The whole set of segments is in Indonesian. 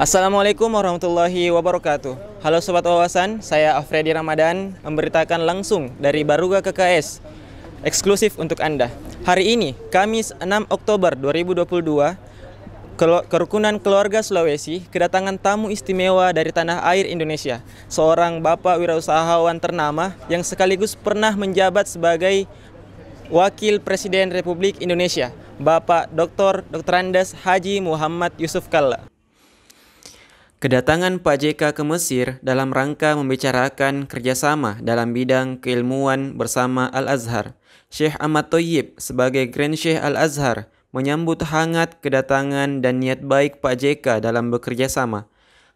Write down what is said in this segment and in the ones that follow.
Assalamualaikum warahmatullahi wabarakatuh. Halo Sobat Wawasan, saya Afredi Ramadan memberitakan langsung dari Baruga KKS, eksklusif untuk Anda. Hari ini, Kamis 6 Oktober 2022, Kerukunan Keluarga Sulawesi kedatangan tamu istimewa dari tanah air Indonesia, seorang bapak wirausahawan ternama yang sekaligus pernah menjabat sebagai Wakil Presiden Republik Indonesia, Bapak Dr. Dr. Andes Haji Muhammad Yusuf Kalla. Kedatangan Pak JK ke Mesir dalam rangka membicarakan kerjasama dalam bidang keilmuan bersama Al-Azhar. Syekh Ahmad Toyib sebagai Grand Syekh Al-Azhar menyambut hangat kedatangan dan niat baik Pak JK dalam bekerjasama.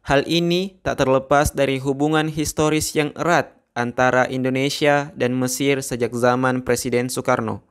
Hal ini tak terlepas dari hubungan historis yang erat antara Indonesia dan Mesir sejak zaman Presiden Soekarno.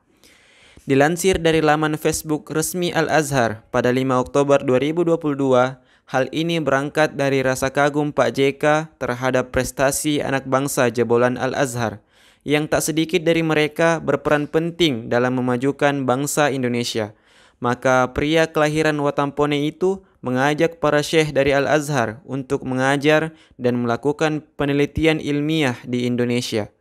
Dilansir dari laman Facebook resmi Al-Azhar pada 5 Oktober 2022, Hal ini berangkat dari rasa kagum Pak JK terhadap prestasi anak bangsa jebolan Al-Azhar, yang tak sedikit dari mereka berperan penting dalam memajukan bangsa Indonesia. Maka pria kelahiran Watampone itu mengajak para syekh dari Al-Azhar untuk mengajar dan melakukan penelitian ilmiah di Indonesia.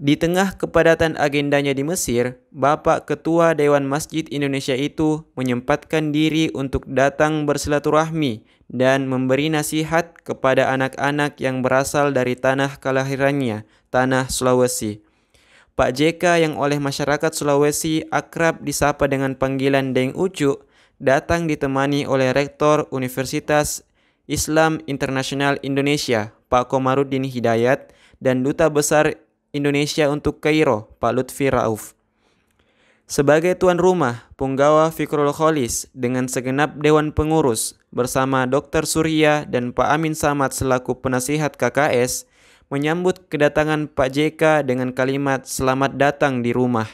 Di tengah kepadatan agendanya di Mesir, Bapak Ketua Dewan Masjid Indonesia itu menyempatkan diri untuk datang bersilaturahmi dan memberi nasihat kepada anak-anak yang berasal dari tanah kelahirannya, tanah Sulawesi. Pak JK yang oleh masyarakat Sulawesi akrab disapa dengan panggilan Deng Ucu, datang ditemani oleh Rektor Universitas Islam Internasional Indonesia, Pak Komarudin Hidayat, dan Duta Besar Indonesia untuk Kairo, Pak Lutfi Rauf. Sebagai tuan rumah, punggawa Fikrul Kholis dengan segenap dewan pengurus bersama Dr. Surya dan Pak Amin Samad selaku penasihat KKS menyambut kedatangan Pak JK dengan kalimat selamat datang di rumah.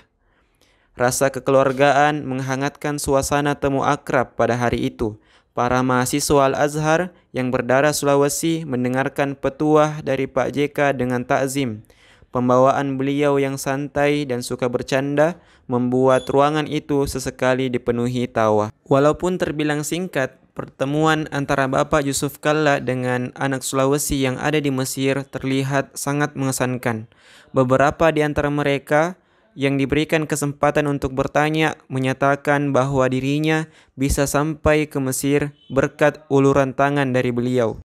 Rasa kekeluargaan menghangatkan suasana temu akrab pada hari itu. Para mahasiswa Al-Azhar yang berdarah Sulawesi mendengarkan petuah dari Pak JK dengan takzim Pembawaan beliau yang santai dan suka bercanda membuat ruangan itu sesekali dipenuhi tawa. Walaupun terbilang singkat, pertemuan antara Bapak Yusuf Kalla dengan anak Sulawesi yang ada di Mesir terlihat sangat mengesankan. Beberapa di antara mereka yang diberikan kesempatan untuk bertanya menyatakan bahwa dirinya bisa sampai ke Mesir berkat uluran tangan dari beliau.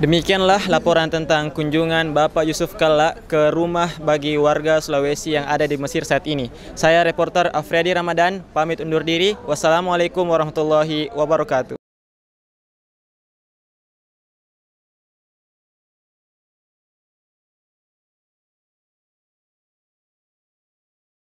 Demikianlah laporan tentang kunjungan Bapak Yusuf Kalla ke rumah bagi warga Sulawesi yang ada di Mesir saat ini. Saya reporter Afriadi Ramadan, pamit undur diri. Wassalamualaikum warahmatullahi wabarakatuh.